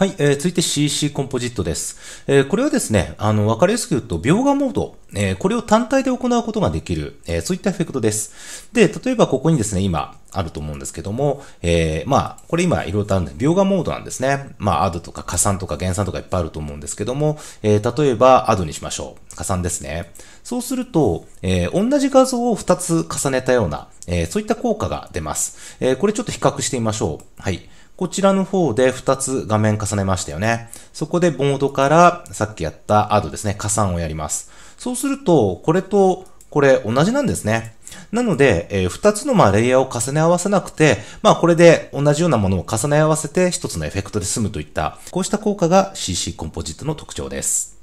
はい、えー、続いて CC コンポジットです。えー、これはですね、あの、わかりやすく言うと、描画モード、えー、これを単体で行うことができる、えー、そういったエフェクトです。で、例えばここにですね、今、あると思うんですけども、えー、まあ、これ今いろいろとあるんで、描画モードなんですね。まあ、アドとか加算とか減算とかいっぱいあると思うんですけども、えー、例えばアドにしましょう。加算ですね。そうすると、えー、同じ画像を2つ重ねたような、えー、そういった効果が出ます。えー、これちょっと比較してみましょう。はい。こちらの方で2つ画面重ねましたよね。そこでボードからさっきやったアドですね、加算をやります。そうすると、これとこれ同じなんですね。なので、えー、2つのまあレイヤーを重ね合わせなくて、まあこれで同じようなものを重ね合わせて1つのエフェクトで済むといった、こうした効果が CC コンポジットの特徴です。